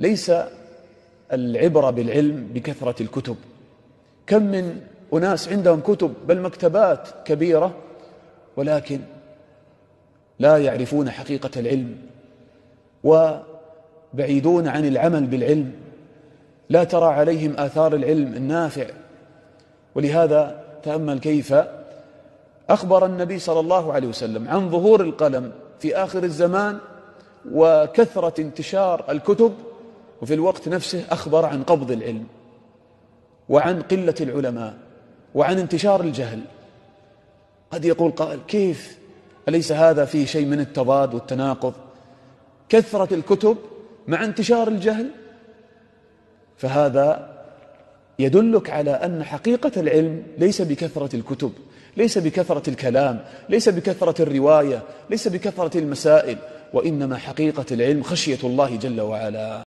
ليس العبرة بالعلم بكثرة الكتب كم من أناس عندهم كتب بل مكتبات كبيرة ولكن لا يعرفون حقيقة العلم وبعيدون عن العمل بالعلم لا ترى عليهم آثار العلم النافع ولهذا تأمل كيف أخبر النبي صلى الله عليه وسلم عن ظهور القلم في آخر الزمان وكثرة انتشار الكتب وفي الوقت نفسه أخبر عن قبض العلم وعن قلة العلماء وعن انتشار الجهل قد يقول قائل كيف أليس هذا فيه شيء من التضاد والتناقض كثرة الكتب مع انتشار الجهل فهذا يدلك على أن حقيقة العلم ليس بكثرة الكتب ليس بكثرة الكلام ليس بكثرة الرواية ليس بكثرة المسائل وإنما حقيقة العلم خشية الله جل وعلا